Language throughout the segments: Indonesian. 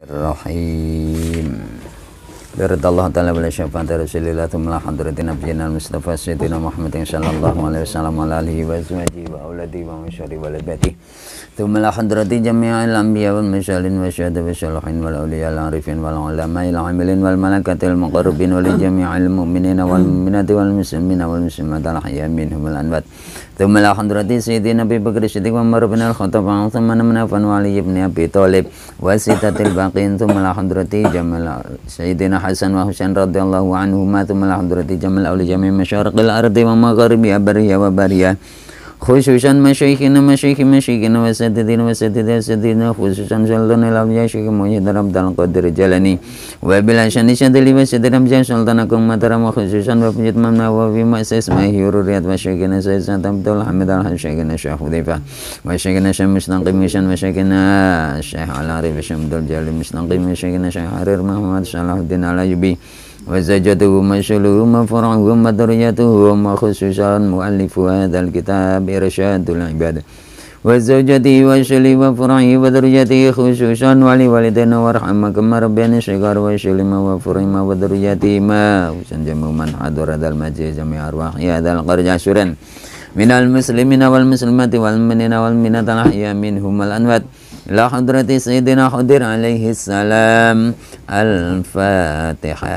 Rahim. Allah ta'ala bila syafaat Rasulillah Tumla hadratin Nabiina Mustafa Sayyidina Muhammadin Sallallahu alaihi wasallam Wa alihi wa azwaji wa awladi wa masyari wa labati Tumla hadrati jami'il anbiya wal masyalin wa syahada wa syalahin wal awliya al arifin wal ulama il amilin wa muslimat al al ثم الأخضرة سيدنا أبي بكر الصديق وعمر بن الخطاب ثم نمنفن وعلي بن أبي طالب وستة الباقين ثم الأخضرة جمل سيدنا حسن وحسين رضي الله عنهما ثم الأخضرة جمل أولي جميع مشارق الأرض ومغاربها بريا وبريا خصوصا مشايخنا مشايخ مشايخنا وسددين وسددين وسددين خصوصا سلطان الأبجاء شيخ مجد عبد القدر جلني وبلا شان شدلي وسدد أبجاء سلطانكم مدرم وخصوصا وبجد ممنا وفي مأسس ما هي روريات وشيخنا سيدنا عبد الحمد الحمد شيخنا شيخ حذيفة وشيخنا شيخ مشتنقي مشان وشيخنا الشيخ على عريف شمد الجليل مشتنقي وشيخنا شيخ حرير محمد صلاح الدين على يبي وزوجته مشلهم فرعهم وذريتهم وخصوصا مؤلف هذا الكتاب إرشاد العباد وزوجتي وشلي وفرعي وذريته خصوصا ولوالدنا وارحم كما ربياني صغار وشلم وفرعم وذريتهما وسنجم من حضر هذا المجلس جميع أرواح هذا القرج عشرين من المسلمين والمسلمات والمنين والمؤمنات الأحياء منهم الأنوات إلى حضرة سيدنا خضر عليه السلام الفاتحة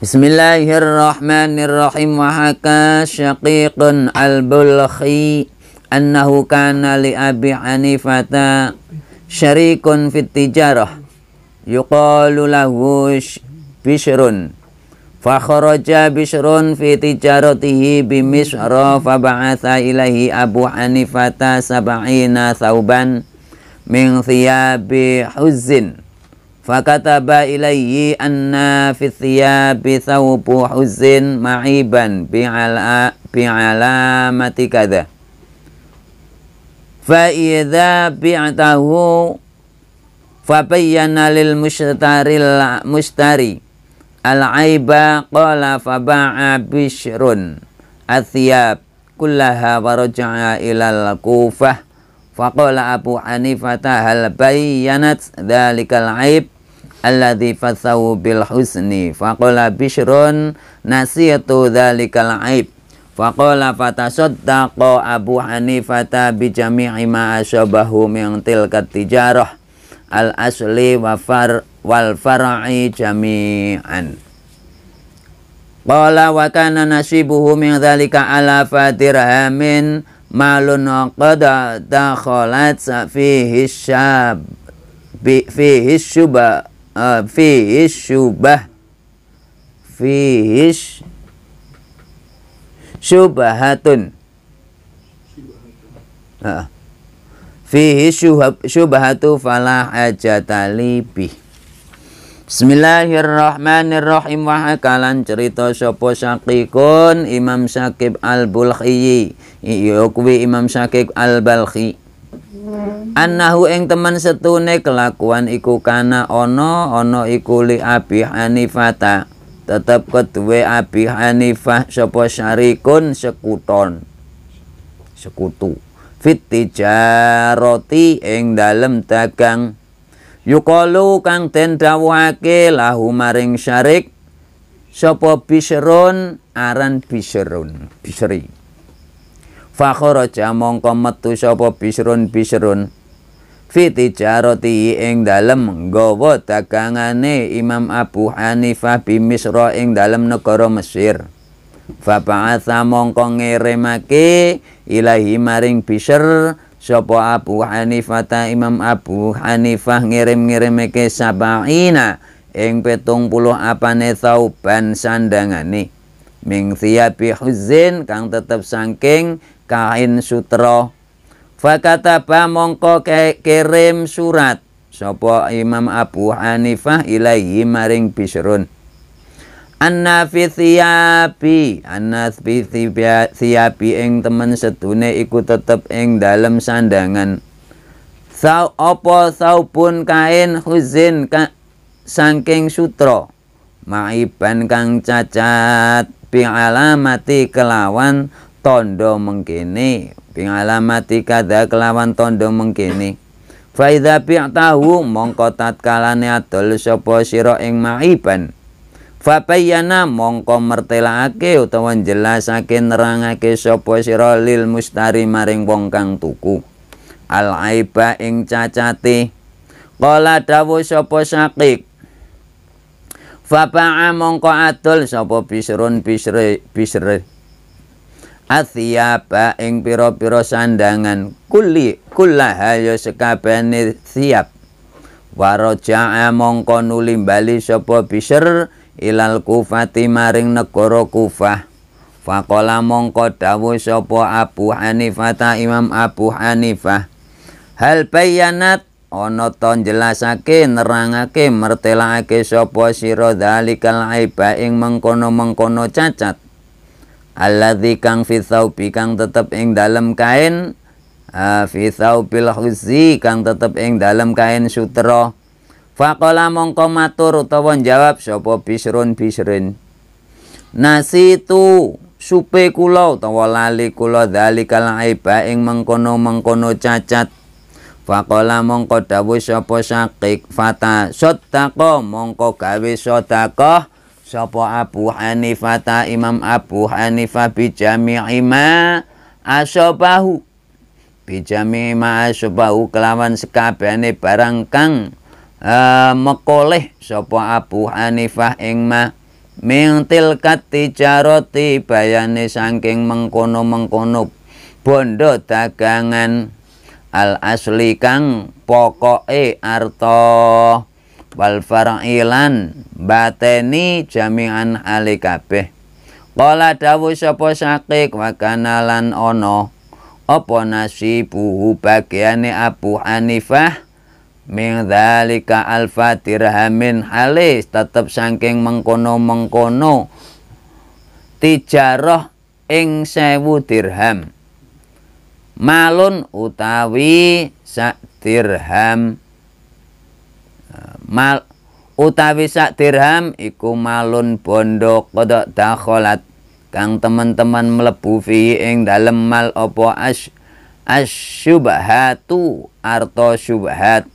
Bismillahirrahmanirrahim wa haka syaqiqun al-bulkhi annahu kana li Abi Hanifata syarikun fit tijarah yuqalu lahu bishrun kharaja bishrun fi tijaratihi bi misra fa ba'atha ilahi Abu anifata sab'ina thauban min thiyabi huzzin Fakataba ilayyi anna fi thiyabi thawbu huzin ma'iban bi alamati kadha. Fa idza bi'tahu fabayyana lil mushtari al mushtari al aiba qala faba'a bishrun athiyab kullaha wa raja'a ila al kufah faqala abu hanifata hal bayyanat dhalikal aib alladhi fathawu bil husni faqala bishrun nasiyatu dzalikal aib faqala fatasaddaqa abu hanifata bijami'i jami'i min tilkat tijarah al asli wa far wal far'i jami'an qala wa kana nasibuhu min dzalika ala fatirhamin malun qada dakhalat fihi syab fihi syubah uh, ah, fihi syubah fihi syubhatun uh, fihi syubhatu syubah Bismillahirrahmanirrahim wa hakalan cerita sopo syakikun Imam Syakib al bulkhiyi iyo kuwi Imam Syakib Al-Balkhi Anahu ing teman setune kelakuan iku kana ono ono iku li Abi Hanifata tetep kedue Abi Hanifah sapa syarikun sekuton sekutu fit tijarati ing dalem dagang yukalu kang den dawuhake maring syarik sapa bisrun aran bisrun bisri fakharaja mongko metu sapa bisrun bisrun fiti jaroti ing dalem nggawa dagangane Imam Abu Hanifah bimisra ing dalem negara Mesir Fapa'atha mongko ngirimake ilahi maring bisr sapa Abu Hanifah ta Imam Abu Hanifah ngirim-ngirimake sabaina ing petung puluh apane tauban sandangane ming thiyabi huzin kang tetep sangking kain sutra fakataba mongko kirim surat sapa Imam Abu Hanifah ilaihi maring Bisrun anna fi thiyabi anna fi ing temen sedune iku tetep ing dalam sandangan Sau apa saupun kain huzin ka, sangking sutra maiban kang cacat bi alamati kelawan tondo mengkini bing alamati kada kelawan tondo mengkini faidha biak tahu mongko tatkalane adol sopo siro ing ma'iban fa fapayana mongko mertela ake utawa jelas ake nerang ake sopo siro lil mustari maring wong kang tuku al-aiba ing cacati kola dawu sopo sakik fapa'a mongko adol sopo bisurun bisre bisre athiyaba ing pira-pira sandangan kulli kullaha ya sekabehane siap waraja'a mongko nuli bali sapa bisir ilal kufati maring negara kufah faqala mongko dawuh sapa abu hanifata imam abu hanifah hal bayanat ono ta jelasake nerangake mertelake sapa sira dzalikal aiba ing mengkono-mengkono cacat alladzi kang fi saupi kang tetep ing dalem kain fi bil khuzzi kang tetep ing dalem kain sutra faqala mongko matur utawa jawab sapa bisrun bisrin nasitu supe kula utawa lali kula dzalikal aiba ing mengkono-mengkono cacat Faqala mongko dawuh sapa sakik, fata sadaqah mongko gawe sadaqah sapa Abu Hanifah Imam Abu Hanifah bi jami'i ma asbahu bi jami'i ma asbahu kelawan sekabehane barang kang e, mekoleh sapa Abu Hanifah ing ma mintil katijarati bayane saking mengkono-mengkono bondo dagangan al asli kang pokoke arto wal farailan bateni jami'an ali kabeh qala dawu sapa sakik wa kanalan ono apa nasibu bagiane abu anifah min dzalika al fatirhamin halis tetep saking mengkono-mengkono tijarah ing sewu dirham malun utawi sak dirham mal utawi sak dirham iku malun bondo kodok dakholat kang teman-teman melebu fi ing dalem mal opo as asyubahatu arto syubahat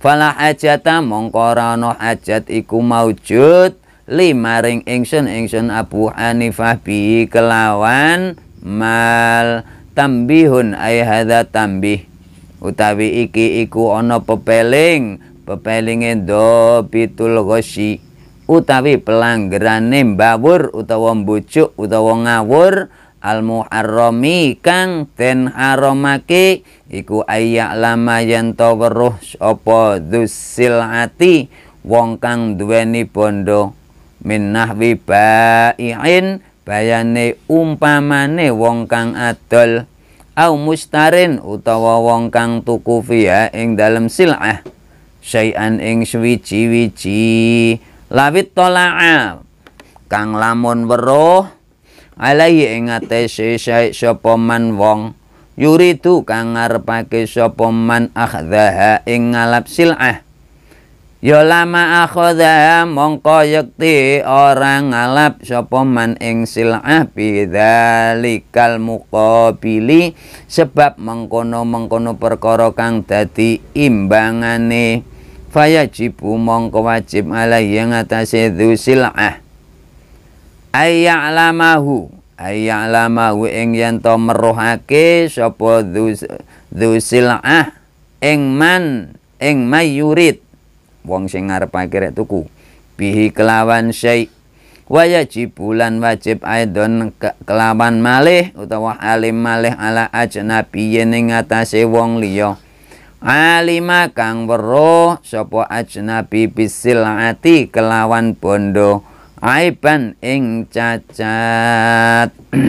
fala hajata mongkorano hajat iku maujud Limaring ingsun ingsun abu hanifah kelawan mal tambihun ay hadha tambih utawi iki iku ono pepeling do dhabitul ghasyi utawi pelanggerane mbawur utawa mbujuk utawa ngawur al muharrami kang ten haramake iku ayya lama yen to dus silati dusilati wong kang duweni bondo minnah nahwi baiin bayane umpamane wong kang adol au mustarin utawa wong kang tuku fiha ing dalem silah ah. syai'an ing wiji wici lawit tola'a kang lamun weruh alai ing atese syai' sapa man wong yuridu kang ngarepake sapa man akhdhaha ing ngalap sil'ah Yolama lama dah mongko yakti orang ngalap sopoman man ing sil'ah bidzalikal muqabili sebab mengkono-mengkono perkara kang dadi imbangane fayajibu mongko wajib atas itu sil'ah ayya'lamahu ayya'lamahu ing yen to meruhake sapa dzusil'ah ing man ing mayurit wong sing ngarepake rek tuku bihi kelawan syai wa yajib bulan wajib aidon kelawan malih utawa alim malih ala ajnabi yen ing atase wong liya alima kang weruh sapa ajnabi bisil kelawan bondo aiban ing cacat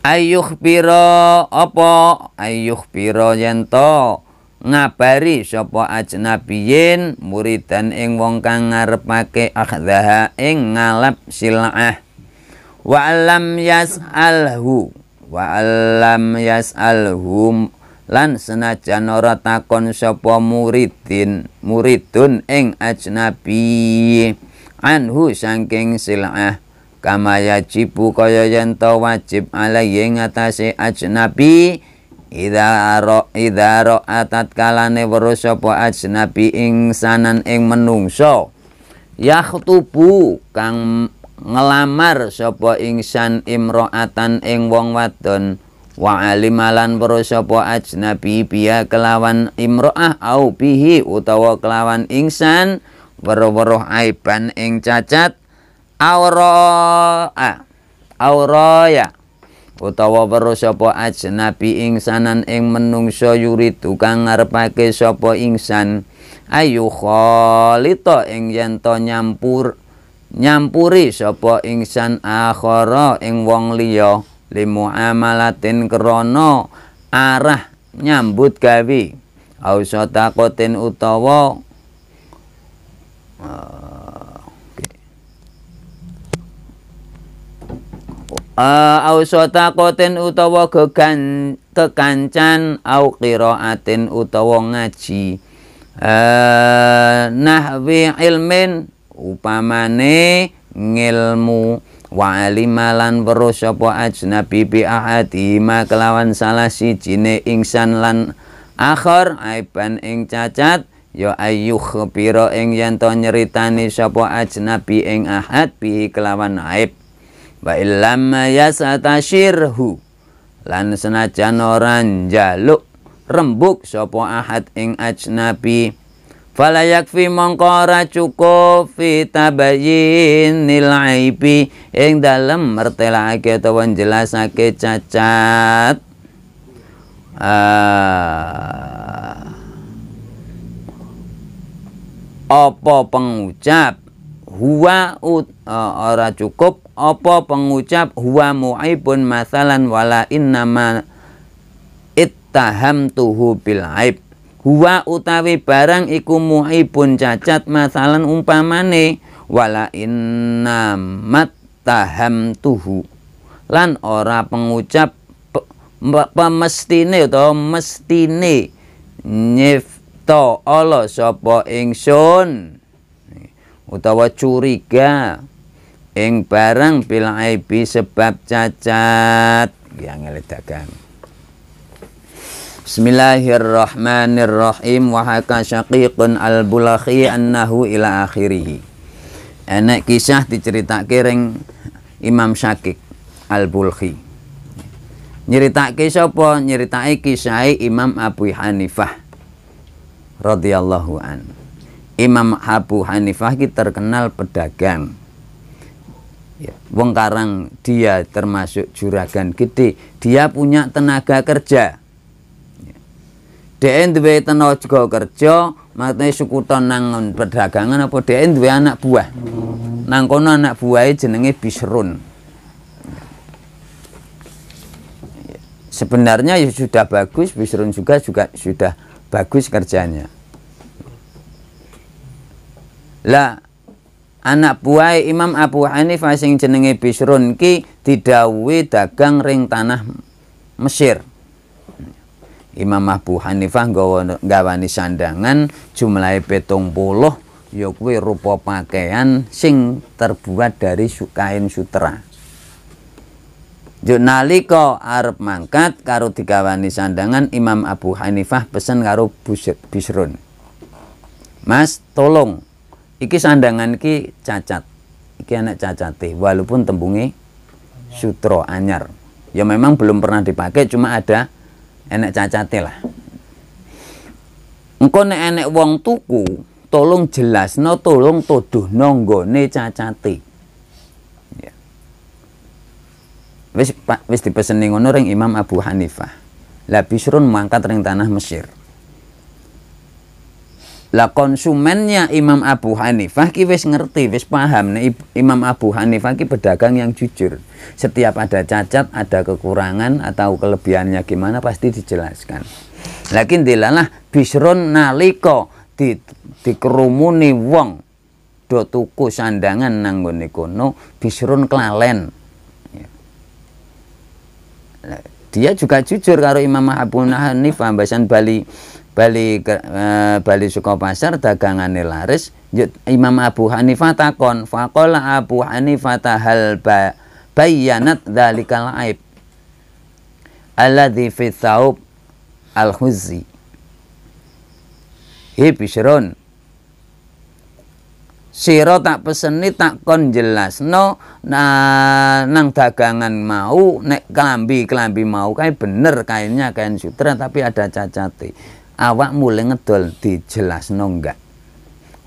ayuh piro apa ayuh piro yento ngabari sapa ajnabiyin muridan ing wong kang ngarepake akhdaha ing ngalap sila'ah. wa alam yasalhu wa alam yasalhum lan senajan ora takon sapa muridin muridun ing ajnabi anhu saking sila'ah. kama yajibu kaya yen wajib alaihi ngatasé ajnabi Ida ro ida atat kalane weruh sapa ajnabi ing sanan ing menungso yahtubu kang ngelamar sapa ingsan imroatan ing wong wadon wa alimalan weruh sapa ajnabi biya kelawan imroah au bihi utawa kelawan ingsan weruh-weruh aiban ing cacat Auro a ya utawa weruh sapa ajnabi ingsanan ing menungsa yurid tukang ngarepake sapa ingsan ayu khalita ing yen nyampur nyampuri sapa ingsan akhara ing wong liya limu amalatin krana arah nyambut gawe au takutin utawa Eh, Ausota koten utawa gegan kekancan au qiraatin utawa ngaji. Eh, nahwi ilmin upamane ngilmu wa alimalan weru sapa ajnabi bi ahadi kelawan salah siji ne insan lan akhir aiban ing cacat ya ayuh pira ing yen to nyeritani sapa ajnabi ing ahad bi kelawan aib Wa illamma yasatashirhu lan senajan orang jaluk rembuk sopo ahad ing ajnabi falayak fi mongkora cukup fi tabayin nilaipi ing dalem mertelake utawa jelasake cacat uh, apa pengucap huwa ut, uh, ora cukup apa pengucap huwa mu'aibun masalan wala innama tuhu bil aib huwa utawi barang iku mu'aibun cacat masalan umpamane wala taham tuhu lan ora pengucap pe, pemestine atau mestine nyifta Allah sapa ingsun utawa curiga ing barang bil aibi sebab cacat yang ngeledakan Bismillahirrahmanirrahim wa haka syaqiqun al-bulakhi annahu ila akhirih enek kisah diceritake ring Imam Syakik al-Bulkhi nyeritake sapa nyeritake kisah Imam Abu Hanifah radhiyallahu an Imam Abu Hanifah ki terkenal pedagang ya, wong karang dia termasuk juragan gede dia punya tenaga kerja ya. DN dua tenaga kerja makanya suku nang perdagangan apa dn dua anak buah nang kono anak buah jenenge bisrun ya. sebenarnya ya sudah bagus bisrun juga juga sudah bagus kerjanya lah anak buah Imam Abu Hanifah sing jenenge Bisrun ki dagang ring tanah Mesir. Imam Abu Hanifah gawani sandangan jumlahi petung puluh ya rupo rupa pakaian sing terbuat dari kain sutra. Juk nalika arep mangkat karo digawani sandangan Imam Abu Hanifah pesen karo Bisrun. Mas, tolong iki sandangan iki cacat iki anak cacate walaupun tembungi sutro anyar ya memang belum pernah dipakai cuma ada enek cacate lah engko nek enek wong tuku tolong jelas no tolong tuduh nonggone cacate ya. wis wis dipeseni ngono ring Imam Abu Hanifah lah Bisrun mangkat ring tanah Mesir lah konsumennya Imam Abu Hanifah ki wis ngerti wis paham nih Imam Abu Hanifah ki pedagang yang jujur setiap ada cacat ada kekurangan atau kelebihannya gimana pasti dijelaskan lakin dilalah bisron naliko di dikerumuni wong do tuku sandangan nanggone kono bisrun kelalen ya. dia juga jujur karo Imam Abu Hanifah bahasan Bali bali ke, e, bali suka pasar dagangane laris Imam Abu Hanifah takon fakola Abu Hanifah tahal ba, bayanat dzalikal aib alladzi fi tsaub al khuzzi pisron Siro tak peseni tak kon no na, nang dagangan mau nek kelambi kelambi mau kae bener kainnya kain sutra tapi ada cacatnya awak mulai ngedol jelas enggak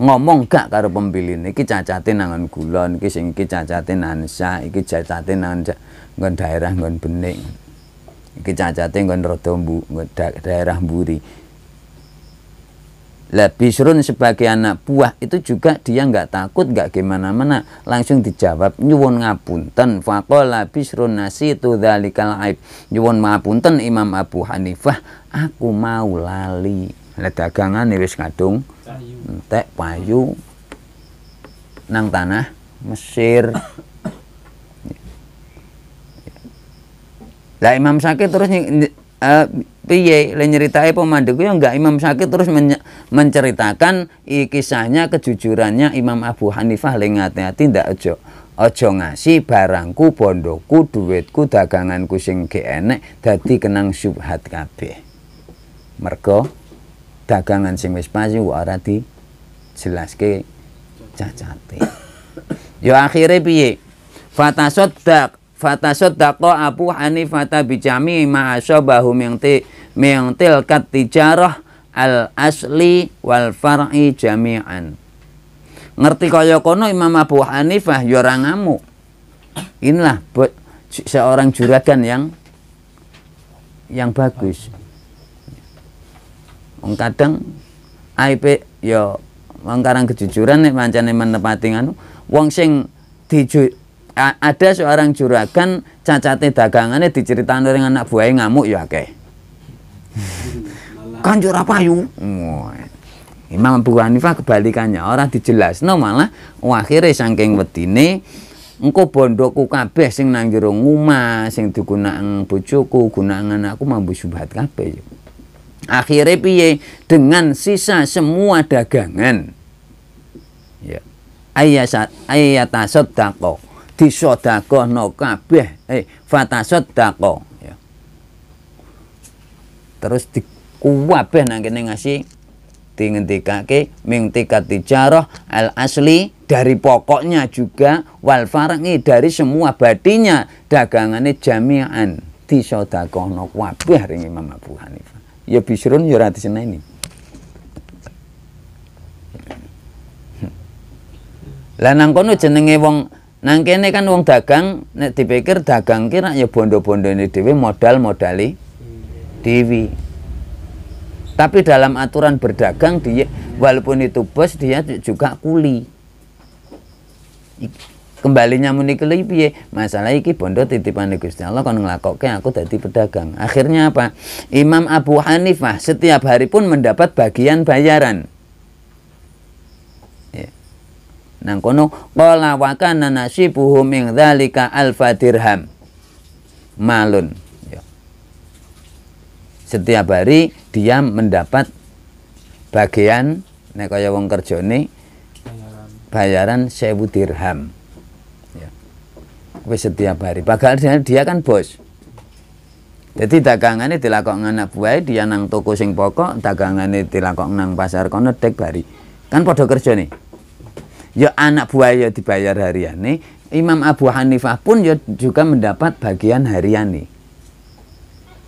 ngomong gak karo pembeli iki cacate nangon kulon iki sing iki cacate nansa iki cacate nang daerah ngon bening iki cacate nggon rada mbu daerah mburi lah Bisrun sebagai anak buah itu juga dia nggak takut nggak gimana-mana langsung dijawab nyuwun ngapunten faqala Bisrun itu dalikal aib nyuwun ngapunten Imam Abu Hanifah aku mau lali lah dagangan wis kadung entek payu nang tanah Mesir lah Imam Sakit terus uh, piye le nyeritai pemanduku yang enggak Imam Sakit terus men menceritakan i, kisahnya kejujurannya Imam Abu Hanifah le ngati-ati ndak ojo ngasih barangku bondoku duitku daganganku sing ge enek dadi kenang syubhat kabeh mergo dagangan sing wis pasti ora di jelaske cacate yo ya akhirnya piye fatasodak dako Abu Hanifata bijami bahu mengti mengtil tilkat tijarah al asli wal far'i jami'an. Ngerti kaya kono Imam Abu Hanifah ya ora Inilah buat seorang juragan yang yang bagus. Wong kadang yo ya, mengkarang wong kejujuran nek mancane menepati anu wong sing diju ada seorang juragan cacatnya dagangannya diceritakan dengan anak buahnya ngamuk ya kek hmm. kan jura payu. Imam Abu Hanifah kebalikannya orang dijelas no malah akhirnya saking wedine engko bondoku kabeh sing nang jero ngumah sing digunakan bojoku gunakan anakku mambu subhat kabeh akhirnya piye dengan sisa semua dagangan ya ayat ayat tasoddaqo disodakohno kabeh eh fatasoddaqo ya. Terus dikuwabeh nang kene ngasih dingendikake ming tikat tijarah al asli dari pokoknya juga wal farangi dari semua badinya dagangannya jami'an disodakohno kabeh ring Imam Abu Hanifah. Ya bisrun ya rati ini. Lah nang kono jenenge wong Nang kene kan wong dagang nek dipikir dagang kira nak ya bondo ini dhewe modal-modali dewi. Tapi dalam aturan berdagang dia walaupun itu bos dia juga kuli. Kembalinya muni keli piye? Masalah iki bondo titipan Gusti Allah kon nglakoke aku dadi pedagang. Akhirnya apa? Imam Abu Hanifah setiap hari pun mendapat bagian bayaran. nang kono qala wa kana nasibuhu min dzalika alfa malun ya. setiap hari dia mendapat bagian nek kaya wong kerjane bayaran sewu dirham ya. setiap hari padahal dia, dia kan bos jadi dagangannya dilakok anak buah dia nang toko sing pokok dagangannya dilakukan nang pasar kono dek bari kan padha kerja nih ya anak buaya ya dibayar harian nih Imam Abu Hanifah pun ya juga mendapat bagian harian nih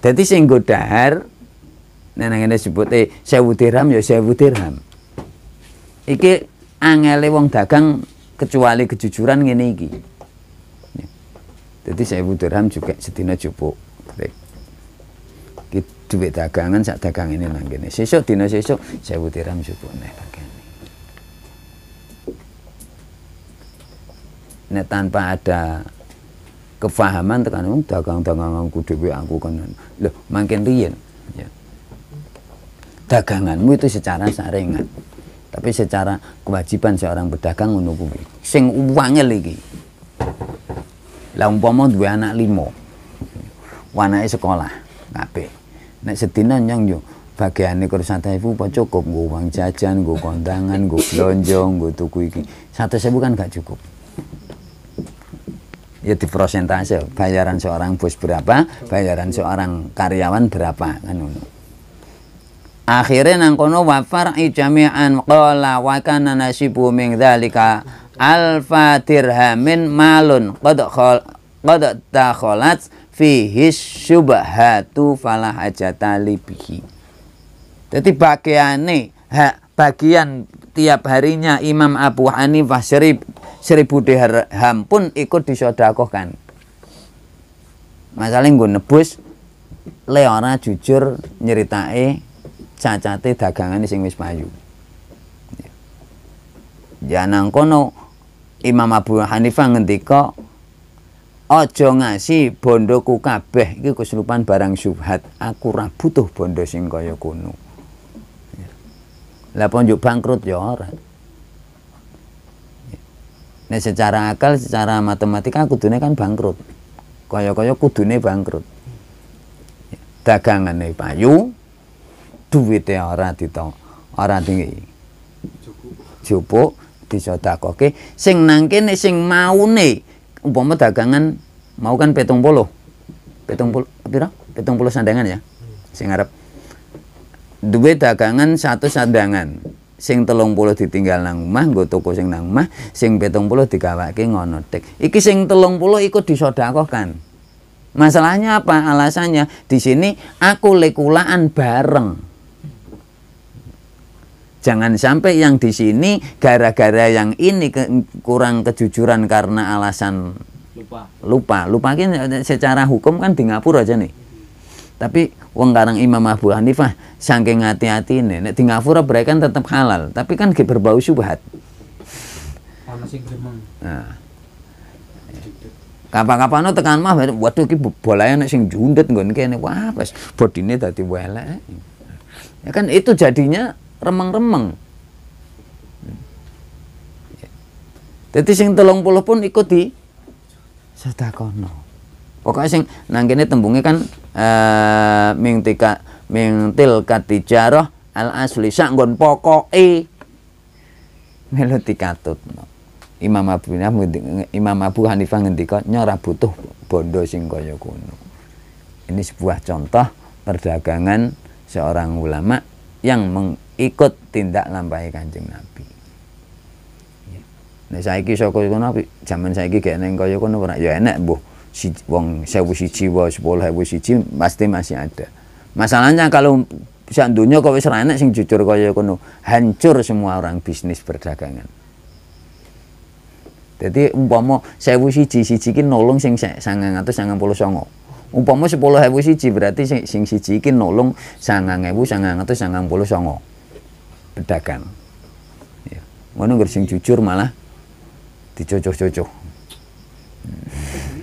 jadi sing godahar nenang ini sebut eh sewu dirham ya sewu dirham iki angele wong dagang kecuali kejujuran ngene iki jadi sewu dirham juga sedina jupuk duit dagangan sak dagang ini nang kene sesuk dina sesuk sewu dirham jupuk neh nek tanpa ada kefahaman tekan wong dagang-daganganku dhewe aku kan, Lho, makin riyen ya. Daganganmu itu secara saringan. Tapi secara kewajiban seorang pedagang ngono kuwi. Sing uangnya iki. Lah umpama duwe anak limo. Anake sekolah kabeh. Nek sedina nyong yo bagiane santai 100000 apa cukup nggo uang jajan, nggo kondangan, nggo blonjo, nggo tuku iki. 100000 kan gak cukup ya di prosentase bayaran seorang bos berapa bayaran seorang karyawan berapa kan akhirnya nang kono wa far'i jami'an qala wa kana nasibu min dzalika alfa dirhamin malun qad khol qad takhalat fihi syubhatu fala hajata libihi dadi bagiane hak bagian tiap harinya Imam Abu Hanifah serib, seribu dirham pun ikut disodakohkan. Masalah gue nebus, Leona jujur nyeritai cacate dagangan di wis payu. Janang ya kono Imam Abu Hanifah ngendika aja ngasi bondoku kabeh iki kesurupan barang syubhat aku ra butuh bondo sing kaya kono. lah ponjuk bangkrut ya orang ini secara akal secara matematika kudune kan bangkrut kaya kaya kudune bangkrut dagangan payu duitnya orang di orang tinggi jupuk bisa dagoke sing nangkene sing maune umpama dagangan mau kan petung puluh petung puluh apa sandangan ya sing ngarep duwe dagangan satu sadangan sing telung puluh ditinggal nang rumah nggo toko sing nang rumah sing petung puluh digawake ngono tek iki sing telung puluh ikut disodakokan masalahnya apa alasannya di sini aku lekulaan bareng Jangan sampai yang di sini gara-gara yang ini ke, kurang kejujuran karena alasan lupa. Lupa, lupa secara hukum kan di Ngapura aja nih. Tapi wong karang Imam Abu Hanifah saking hati-hati ini, nek di mereka kan tetap halal, tapi kan berbau syubhat. Nah. Kapan-kapan tekan mah waduh ki bolae nek sing jundet nggon kene wah wis bodine dadi welek. Ya kan itu jadinya remeng-remeng. Jadi sing telung puluh pun ikut di sedakono. Pokoknya sing nangkini tembungnya kan uh, eh, min tika min tilka tijarah al asli sanggon pokok pokoke melu dikatutno Imam Abu Imam Abu Hanifah ngendika nyora butuh bondo sing kaya kuno. Ini sebuah contoh perdagangan seorang ulama yang mengikut tindak lampahi Kanjeng Nabi. Ya. Nek saiki saka zaman saya gak neng kaya kuno ora ya enak si wong sewu si jiwa sepuluh sewu siji pasti masih ada masalahnya kalau seandunya dunia bisa enak sing jujur kaya kono hancur semua orang bisnis perdagangan jadi umpama sewu si siji si ki nolong sing sangang atau sangang puluh songo umpama sepuluh si siji berarti sing, si siji nolong sangang hewu sangang atau sangang puluh songo pedagang ya. ngono sing jujur malah dicocok-cocok hmm.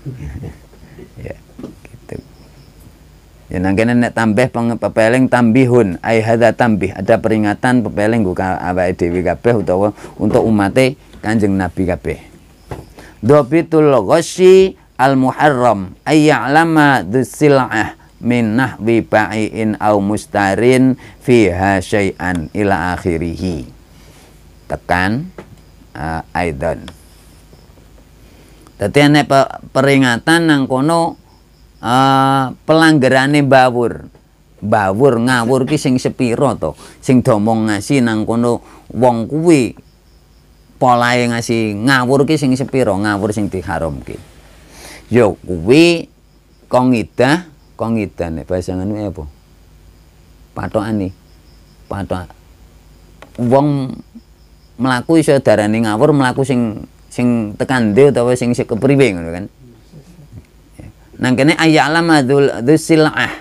ya gitu ya nangkene nek tambah pepeling tambihun ai hadza tambih ada peringatan pepeling go awake dhewe kabeh utawa untuk umate Kanjeng Nabi kabeh dhabitul ghasyi al muharram ay ya'lama dzilah min nahwi ba'in au mustarin fiha syai'an ila akhirih tekan uh, ah, aidan Dadi ana peringatan nang kono eh, pelanggarane uh, pelanggerane bawur. Bawur ngawur ki sing sepiro to? Sing domong ngasi nang kono wong kuwi polahe ngasi ngawur ki sing sepiro? Ngawur sing diharamke. Ya kuwi kongidah, kongidane basa ngene apa? Patokane. Patok wong mlaku iso darani ngawur mlaku sing sing tekan D utawa sing sik kepriwe ngono kan. Nang kene ayya'lama dzul'ah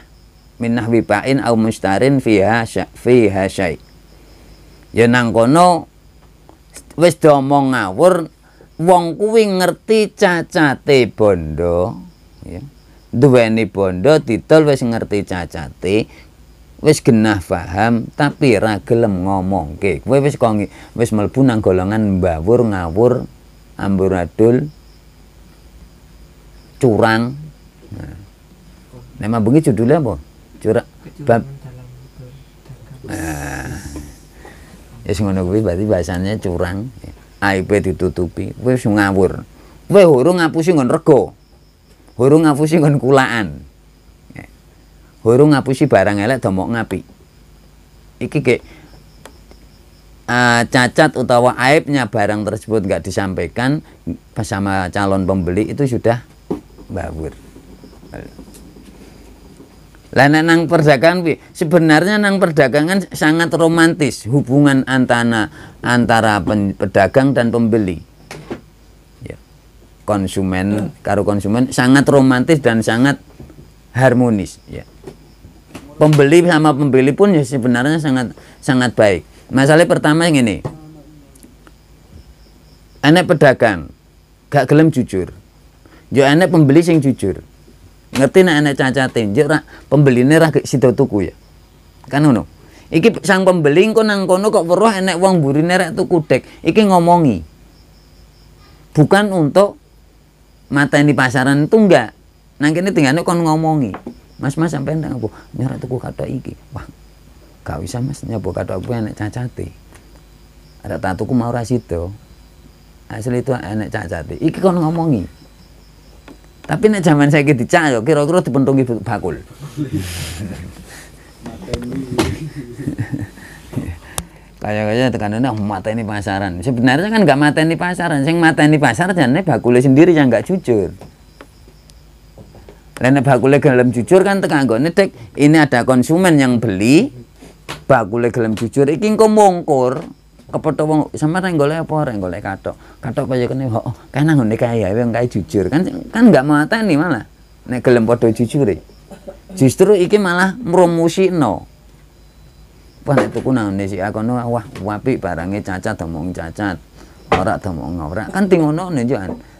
min nahwi ba'in au mustarin fiha fiha syai. Ya nang kono wis domong ngawur wong kuwi ngerti cacate bondo ya. Duweni bondo didol wis ngerti cacate wis genah paham tapi ra gelem ngomongke kowe wis kok wis mlebu nang golongan mbawur ngawur amburadul curang nah, nama bengi judulnya apa? curang bab nah. ya sing ngono kuwi berarti bahasanya curang aib ditutupi kowe wis ngawur kowe hurung ngapusi ngon rego hurung ngapusi ngon kulaan hurung ngapusi barang elek domok ngapi iki kek Eh, cacat utawa aibnya barang tersebut nggak disampaikan sama calon pembeli itu sudah bawur. Lah nang perdagangan sebenarnya nang perdagangan sangat romantis hubungan antara antara pedagang dan pembeli. Ya, konsumen hmm. karo konsumen sangat romantis dan sangat harmonis ya. Pembeli sama pembeli pun ya sebenarnya sangat sangat baik masalah pertama yang ini enak pedagang gak gelem jujur yo enak pembeli sing jujur ngerti nak enak cacatin yo pembeli pembeline rak situ tuku ya kan uno iki sang pembeli kok nang kono kok weruh enak wong buri rak tuku dek iki ngomongi bukan untuk mata ini pasaran itu enggak nang kene tinggalane kon ngomongi mas mas sampai nang apa nyora tuku kata iki wah gak bisa mas nyoba aku enak cacati ada tatuku mau ras itu asli itu enak cacati iki kau ngomongi tapi nih zaman saya gitu yo kira-kira dipentungi bakul kayak-kayaknya tekanannya mata ini pasaran sebenarnya kan nggak mata ini pasaran yang mata ini pasaran jangan bakul sendiri yang nggak jujur Lainnya bakulnya dalam jujur kan tekan gue ini ada konsumen yang beli bakule gelem jujur iki engko mungkur kepetho wong sama rek golek apa orang golek katok katok kaya kene kok oh, oh, kan nggone kae ya wong kae jujur kan kan enggak mateni malah nek gelem padha jujure justru iki malah no wah nek tuku nang Indonesia akono wah apik barange cacat omong cacat ora omong ora kan tingono ne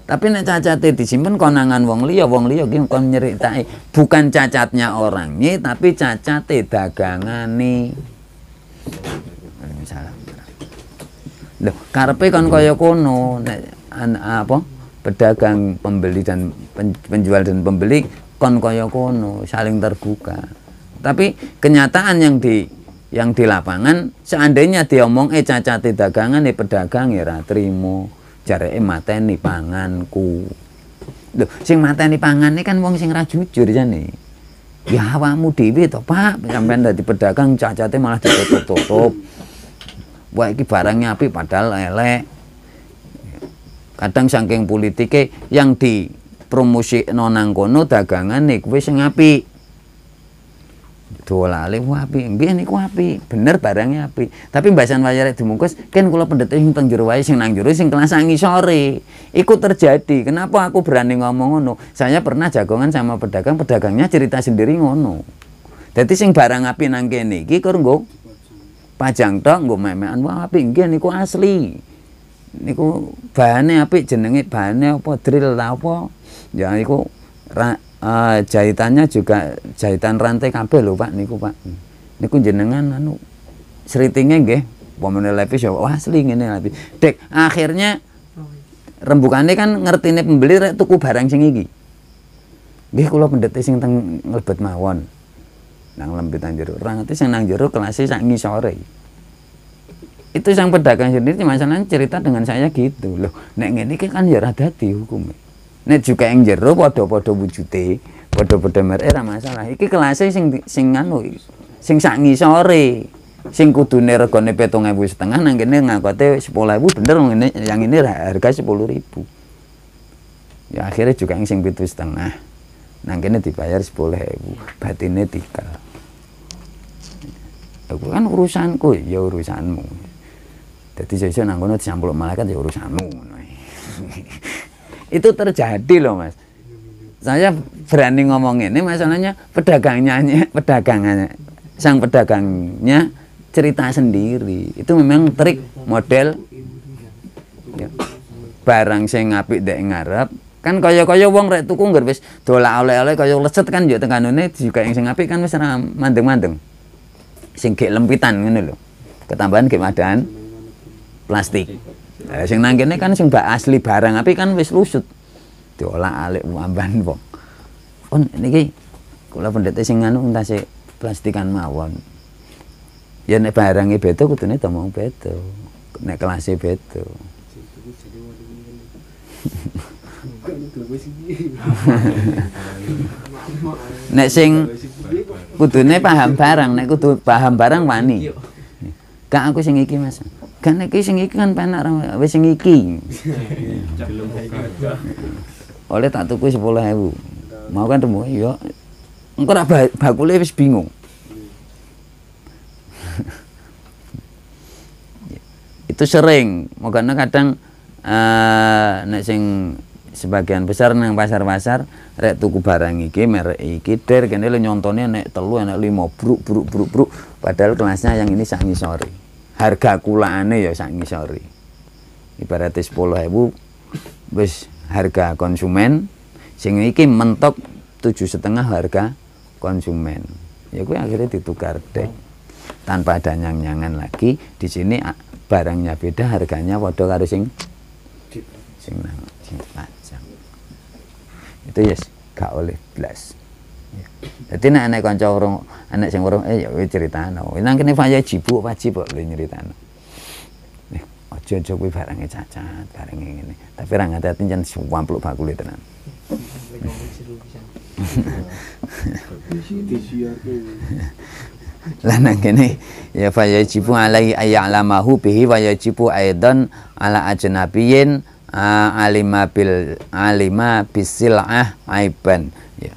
tapi nek cacate disimpen konangan wong liya, wong liya ki kon nyeritake bukan cacatnya orangnya tapi cacate dagangane. Misalnya. Loh, karepe kon kaya kono nek apa pedagang, pembeli dan penjual dan pembeli kon kaya kono, saling terbuka. Tapi kenyataan yang di yang di lapangan seandainya diomong eh cacate dagangan eh pedagang ya ra trimo jareke mateni panganku. Lho, sing mateni pangane kan wong sing ra jujur jane. Ya awakmu dhewe to, Pak. Sampeyan dadi pedagang cacate malah ditutup-tutup. Wah, iki barangnya api padahal elek. Kadang saking politike yang di promosi nonang kono dagangan nih kuwi sing apik ku api mbiyen niku api bener barangnya api tapi mbasan wayare dimungkus kan kula pendet sing teng jero wae sing nang jero sing kelas sore iku terjadi kenapa aku berani ngomong ngono saya pernah jagongan sama pedagang pedagangnya cerita sendiri ngono jadi sing barang api nang kene iki kur nggo pajang tok nggo memean wah api mbiyen niku asli niku bahane api jenenge bahane apa drill apa ya iku uh, jahitannya juga jahitan rantai kabel lho Pak niku Pak. Niku jenengan anu seritingnya nggih pomene lepis ya asli ini lebih, Dek akhirnya rembukannya kan nih pembeli tuku barang sing iki. Nggih kulo pendete sing teng ngelbet mawon. Nang lembetan anjuru orang itu sing nang jero kelasé sak ngisore. Itu sang pedagang sendiri masalahnya cerita dengan saya gitu loh. Nek ini kan ya rada dadi hukumnya nek juga yang jeruk padha-padha wujute padha-padha merek era masalah iki kelasnya sing sing anu sing sangi sore, sing kudune regane 7000 setengah nang kene ngakote ibu bener ngene yang ini harga ribu. ya akhirnya juga yang sing pitu setengah nang kene dibayar ibu. Batinnya tikel aku kan urusanku ya urusanmu jadi jauh nang kono malaikat ya urusanmu Itu terjadi loh mas. Saya berani ngomong ini masalahnya pedagangnya, pedagangannya, sang pedagangnya cerita sendiri. Itu memang trik model ya. barang saya ngapi dek ngarep kan kaya-kaya wong rek tuku nggak wis dolak oleh-oleh kaya lecet kan juga tengah tekanane juga yang saya ngapi kan wis manteng mandeng-mandeng. Sing lempitan ini loh, Ketambahan kemadaan plastik. Lah sing nang kene kan sing asli barang tapi kan wis lusut. Diolah alik mamban wong. Pun niki kula pendete sing anu entase plastikan mawon. Ya nek barange beda kudune tomong beda. Nek kelase beda. nek sing kudune paham barang, nek kudu paham barang wani. Kak aku sing iki Mas. Kan iki sing iki kan penak wis sing iki. Oleh tak tuku 10.000. Mau kan temu ya. Engko ra bakule wis bingung. itu sering makanya kadang uh, sing sebagian besar nang pasar-pasar rek tuku barang iki merek iki der kene le nyontone nek telu nek lima buruk buruk buruk buruk padahal kelasnya yang ini sangi sore harga kulaane ya sak ngisore. Ibarate 10.000 wis harga konsumen sing iki mentok tujuh setengah harga konsumen. Ya gue akhirnya ditukar dek tanpa ada nyang-nyangan lagi. Di sini ah, barangnya beda, harganya waduh harus sing sing nang sing panjang. Itu yes, gak oleh blas jadi nak anak kanca urung anak sing urung eh ya kowe critano. Nang kene faya jibuk wajib kok lho nyritano. Nih, aja-aja kuwi barange cacat, barange ngene. Tapi ra ngati-ati jan suwampluk bakule tenan. nang kene ya jibu alai ayalamahu bihi wa jibu aidan ala ajnabiyin alima bil alima bisil'ah aiban ya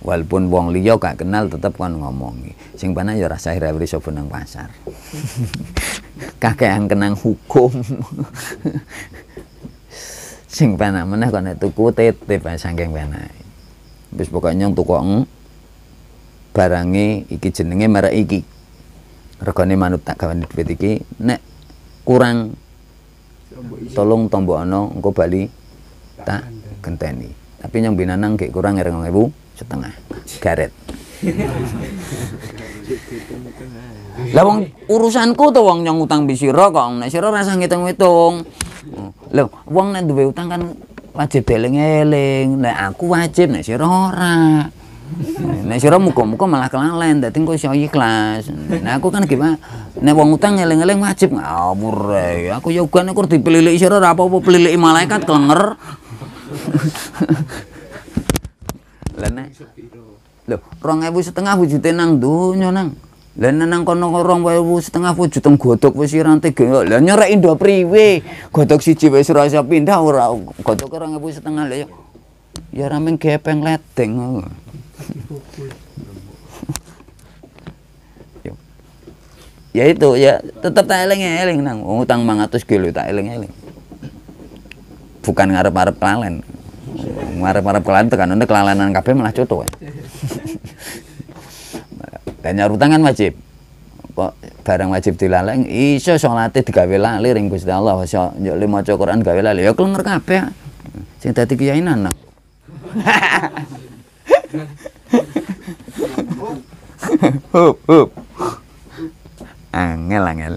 walaupun wong liya gak kenal tetep kan ngomongi sing panah ya rasa ira-iri sapa nang pasar yang kenang hukum sing panah mana kok nek tuku titip saking panah. Terus pokoknya tukang barangnya iki jenenge merek iki regane manut tak gawane dhuwit iki nek kurang tolong tombok ana engko bali tak genteni tapi nyong binanang gek kurang 2000 setengah garet lah wong urusanku tuh wong yang utang bisira kok nek sira rasah ngitung-ngitung lho wong nek duwe utang kan wajib eling-eling nek aku wajib nek sira ora nek sira muka-muka malah kelalen dadi engko iso ikhlas nek aku kan gimana nek wong utang eling-eling wajib ngawur aku yo ya gane kur dipelilik sira apa-apa peliliki malaikat kelenger orang ibu setengah 2000 wujute nang donya nang. lene nang kono 2000 setengah wujud teng godhog rantai rantai, tege. Lah nyorek ndo priwe? Godhog si wis ora iso pindah ora godhog 2000 e setengah lho ya. ramen ora gepeng leteng ya itu ya tetap tak eling eling nang utang mangatus kilo tak eling eling bukan ngarep ngarep lalen Marep-marep kelan tekan kelalanan kabeh malah coto. Kayaknya eh. rutangan wajib. kok barang wajib dilaleng iso salate digawe lali ring Gusti Allah iso yo le maca Quran gawe lali ya klenger kabeh ah. sing dadi kiai nana ah. hup hup angel angel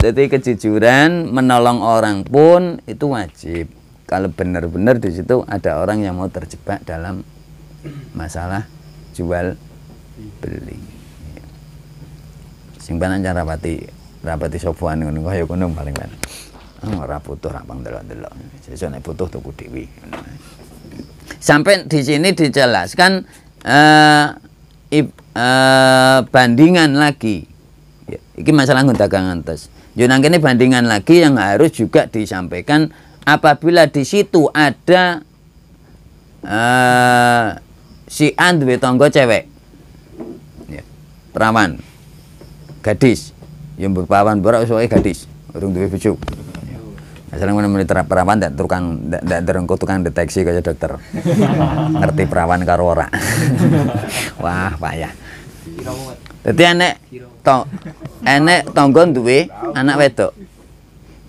jadi kejujuran menolong orang pun itu wajib. Kalau benar-benar di situ ada orang yang mau terjebak dalam masalah jual beli. Sing cara rapati rapati sopuan ngono kaya kono paling paling. Ah, ora butuh ra pang delok-delok. Sesuk nek butuh tuku dhewe. Sampai di sini dijelaskan uh, uh, bandingan lagi. Ya, Ini masalah nggundagang terus Junang ini bandingan lagi yang harus juga disampaikan apabila di situ ada uh, si An Tonggo cewek. Ya, perawan. Gadis yang berperawan berak soalnya gadis, urung dewi bojo. Asalnya mana muni perawan dan tukang dan terengku tukang deteksi kaya dokter. Ngerti perawan karora Wah, payah. Dadi enek to enek tangga duwe anak wedok.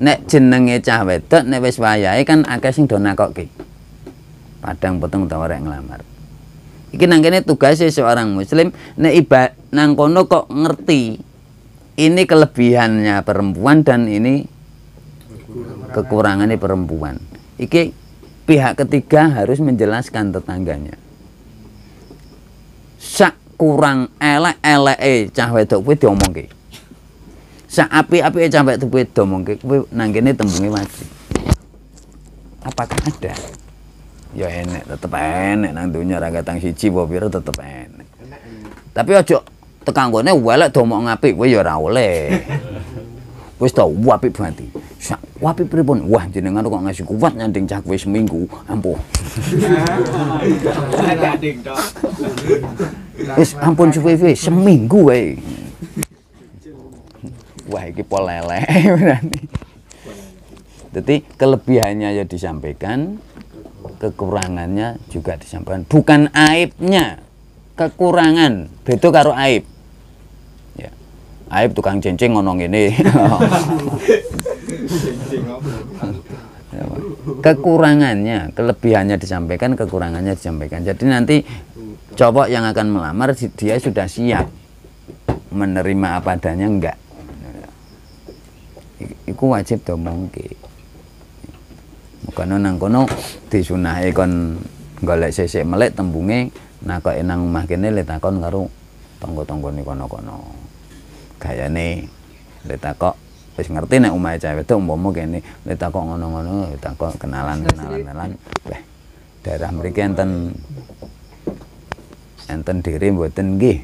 Nek jenenge cah wedok nek wis wayahe kan akeh sing do nakokke. Padang potong utawa rek nglamar. Iki nang kene tugasnya seorang muslim nek iba nang kono kok ngerti ini kelebihannya perempuan dan ini kekurangannya perempuan. Iki pihak ketiga harus menjelaskan tetangganya. Sak kurang elek eh cah wedok kuwi diomongke. Sak api api cah wedok kuwi diomongke kuwi nang kene lagi. wajib. Apakah ada? Ya enek, tetep enek nang dunya ra katang siji apa tetep enek. Tapi ojo tekan kene welek domong ngapi. kuwi ya ora oleh. Wis tau apik banget. wapi pripun? Wah, jenengan kok ngasih kuat nyanding cah kowe seminggu. Ampuh. Wis ampun suwe suwe seminggu wae. Wah iki pol lele berarti. Jadi kelebihannya ya disampaikan, kekurangannya juga disampaikan. Bukan aibnya, kekurangan. Beda karo aib. Ya. Aib tukang cincin ngono ngene. Ya, kekurangannya, kelebihannya disampaikan, kekurangannya disampaikan. Jadi nanti cowok yang akan melamar dia sudah siap menerima apa adanya enggak iku wajib mungkin mukane nang kono disunah kon golek sesek melek tembunge nakoke enang mah kene letakon karo tangga-tanggane kono-kono nih letakok wis ngerti nek cawe tuh ngomong umpama kene letakok ngono-ngono letakok kenalan-kenalan kenalan weh daerah mereka enten enten diri mboten nggih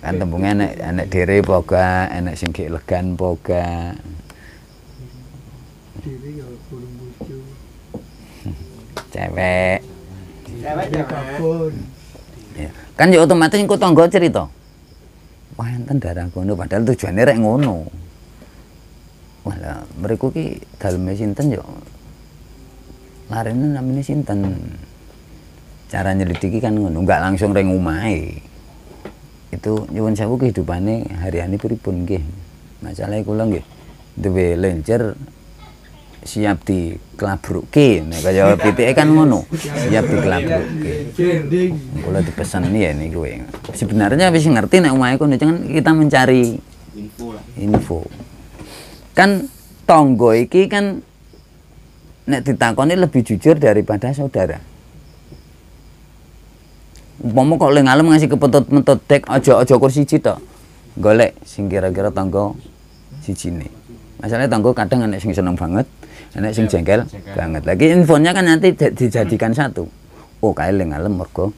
kan tembunge enek enek diri poga enek sing elegan poga ya cewek cewek iya. kan ya otomatis engko tangga cerita wah enten darah kono padahal tujuannya rek ngono wala mereka ki daleme sinten yo larene namine sinten cara nyelidiki kan ngono nggak langsung reng umai itu nyuwun sewu kehidupannya hari pun pripun gih masalahe kula lagi duwe lencer siap di kelabruki nih kaya PTE kan ngono siap di kelabruke kula dipesan ya nih gue sebenarnya bisa ngerti nih umai kono jangan kita mencari info kan tonggo iki kan nek ditakoni lebih jujur daripada saudara Momo kok lek ngalem ngasih kepentut-mentut ojo ojo aja kursi cito Golek sing kira-kira si cini, Masalahnya tanggo kadang anak sing seneng banget, anak sing iya, jengkel banget. Lagi infonya kan nanti dijadikan satu. Oh, kaya lek ngalem mergo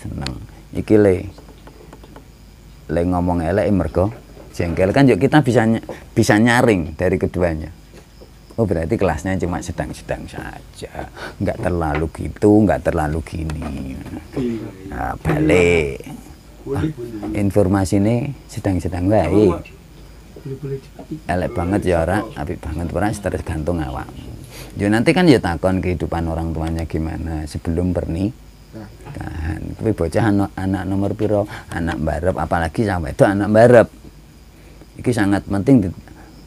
seneng. Iki le le ngomong elek mergo jengkel kan yuk kita bisa bisa nyaring dari keduanya. Oh berarti kelasnya cuma sedang-sedang saja, nggak terlalu gitu, nggak terlalu gini. Iya. Nah, balik. Ah, informasi ini sedang-sedang baik. Elek banget ya orang, api banget orang gantung awak. Jadi ya, nanti kan ya takon kehidupan orang tuanya gimana sebelum pernikahan. Nah. tapi bocah anak, anak nomor piro, anak barep apalagi sampai itu anak barep. ini sangat penting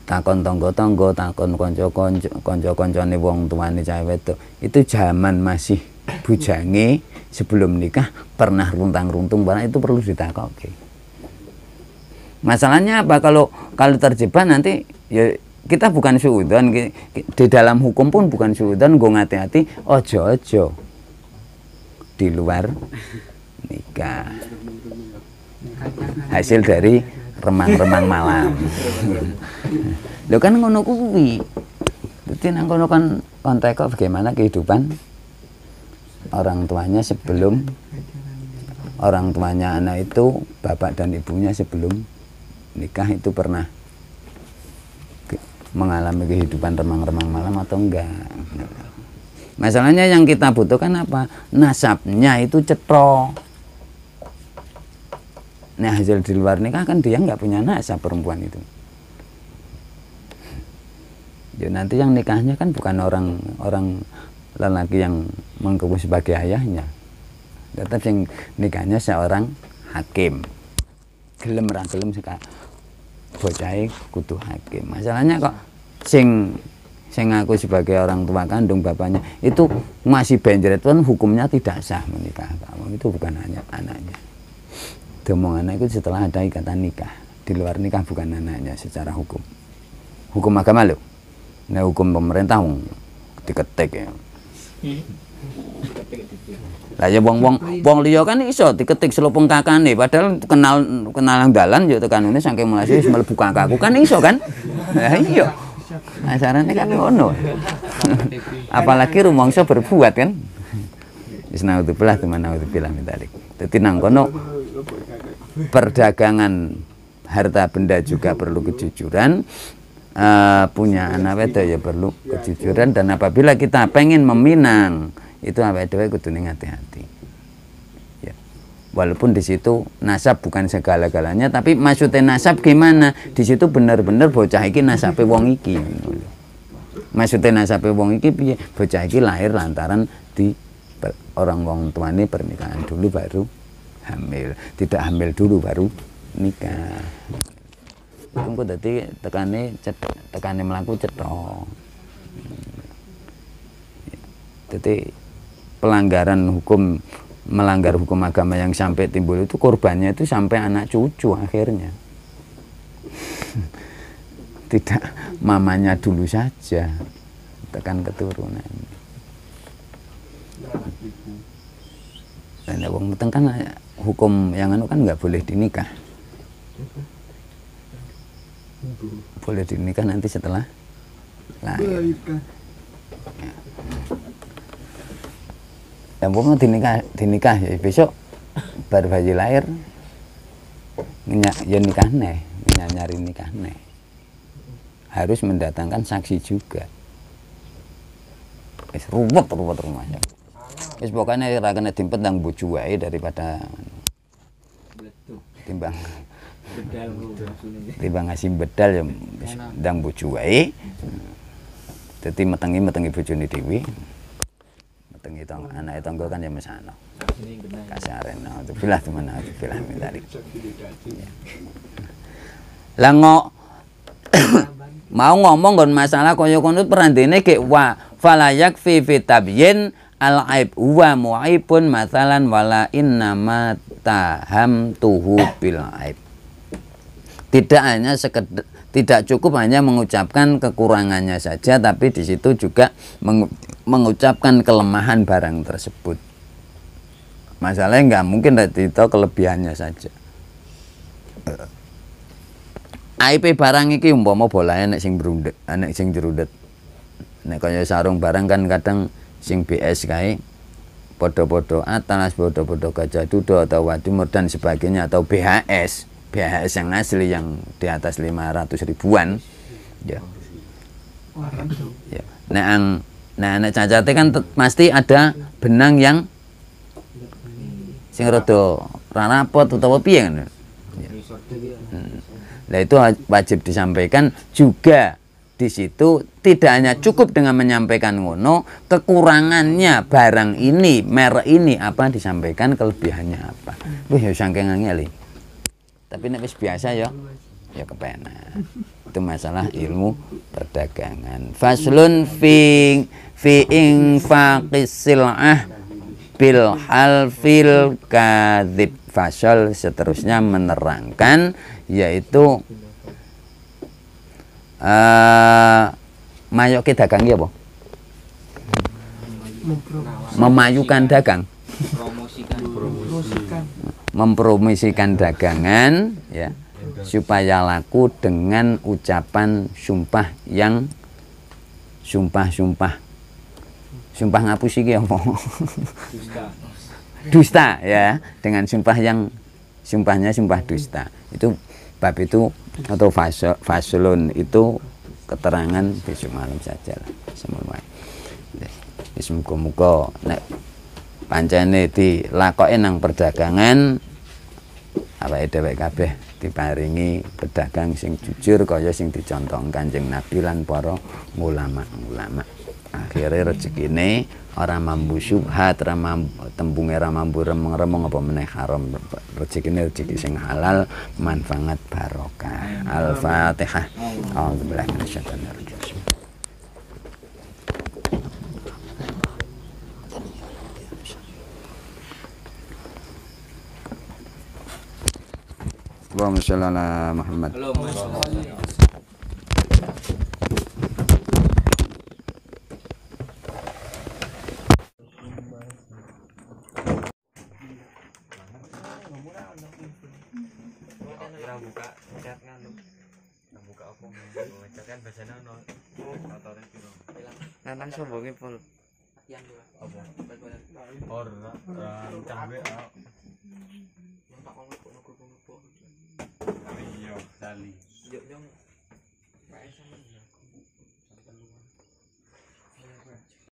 takon tonggo tonggo takon konco konco konco nih wong tuane cah itu Itu zaman masih bujangi sebelum nikah pernah runtang-runtung barang itu perlu okay. Masalahnya apa kalau kalau terjebak nanti ya kita bukan suudan di dalam hukum pun bukan suudan gue ngati-hati ojo ojo di luar nikah hasil dari remang-remang malam. Lo kan ngono kuwi. Dadi nang kono kan konteko bagaimana kehidupan orang tuanya sebelum orang tuanya anak itu bapak dan ibunya sebelum nikah itu pernah mengalami kehidupan remang-remang malam atau enggak. Masalahnya yang kita butuhkan apa? Nasabnya itu cetro. Nah hasil di luar nikah kan dia nggak punya anak nasab perempuan itu. Jadi ya, nanti yang nikahnya kan bukan orang orang lelaki yang mengaku sebagai ayahnya. Tetap yang nikahnya seorang hakim. Gelem ra gelem seka bocahe kutu hakim. Masalahnya kok sing sing aku sebagai orang tua kandung bapaknya itu masih benjret pun kan hukumnya tidak sah menikah. kamu Itu bukan hanya anaknya. Domong anak itu setelah ada ikatan nikah. Di luar nikah bukan anaknya secara hukum. Hukum agama loh. Nah hukum pemerintah wong diketik ya. Lah ya wong wong wong liyo kan iso diketik selopong nih padahal kenal kenal yang dalan ya tekan ini saking mulai malah buka kakakku kan iso kan. nah, iyo Asarane kan ono Apalagi so berbuat kan. Wis pelah teman naudzubillah mitalik. tadi nang kono perdagangan harta benda juga perlu kejujuran uh, punya anak wedok ya perlu kejujuran dan apabila kita pengen meminang itu awake itu kudu hati-hati ya walaupun di situ nasab bukan segala-galanya tapi maksudnya nasab gimana di situ benar-benar bocah iki nasabe wong iki maksudnya nasabe wong iki bocah iki lahir lantaran di orang wong ini pernikahan dulu baru hamil tidak hamil dulu baru nikah itu tadi tekane cet tekane melaku cetong jadi pelanggaran hukum melanggar hukum agama yang sampai timbul itu korbannya itu sampai anak cucu akhirnya tidak mamanya dulu saja tekan keturunan dan wong kan hukum yang anu kan nggak boleh dinikah boleh dinikah nanti setelah lahir ya, yang pokoknya dinikah dinikah ya besok baru bayi lahir ya nikah nih nyari nikah nih harus mendatangkan saksi juga ruwet ruwet rumahnya Wis pokoknya ra kena timpet nang bojo wae daripada timbang bedal timbang ngasih bedal ya ndang bojo wae. Dadi metengi metengi bojone dhewe. Metengi tong anake tangga kan ya mesano. Kasaren no, bilah temen aku pilah mintari. Lah ngok mau ngomong kon masalah kaya kono perandene gek wa falayak fi fi al aib huwa muaibun masalan wala inna taham tuhu bil aib tidak hanya sekedar tidak cukup hanya mengucapkan kekurangannya saja tapi di situ juga mengucapkan kelemahan barang tersebut masalahnya nggak mungkin itu kelebihannya saja IP barang iki umpama bolanya nek sing brundet nek sing jerudet nek kaya sarung barang kan kadang sing BS kae podo-podo atas, podo-podo Gajah dudo atau Wadimur dan sebagainya atau BHS, BHS yang asli yang di atas 500 ribuan. Ya. ya. Nah, ang, nah anak cacate kan pasti ada benang yang sing rodo, rapot atau piye kan. Ya. Nah, itu wajib disampaikan juga di situ tidak hanya cukup dengan menyampaikan ngono, kekurangannya barang ini, merek ini apa disampaikan, kelebihannya apa. Hmm. Wih, ya saking ngeli. Tapi nek biasa ya, ya kepenak. Itu masalah ilmu perdagangan. Faslun fi fi infaqis sil'ah bil halfil kadzib. Fasal seterusnya menerangkan yaitu Eh, mayok kita dagang ya boh? Memayukan dagang. Mempromosikan. dagangan ya supaya laku dengan ucapan sumpah yang sumpah-sumpah. Sumpah ngapus ya ya, Dusta. dusta ya, dengan sumpah yang sumpahnya sumpah dusta. Itu bab itu atau fasol, itu keterangan besok malam saja lah semuanya. wis muga-muga nek pancene dilakoke nang perdagangan awake dhewek kabeh diparingi pedagang sing jujur kaya sing dicontohkan Kanjeng Nabi lan para ulama-ulama akhirnya rezeki ini orang mampu syubhat orang mampu tembunge orang mampu remeng-remeng apa meneh haram rezeki ini rezeki sing halal manfaat barokah al-fatihah alhamdulillah minasyaitan Allahumma shalli nang buka cat nganu nang buka apa ngecat kan biasanya ono motore piro nanang sombonge pol yang dua apa ora rancang wae yang tak ono grup-grup iya sali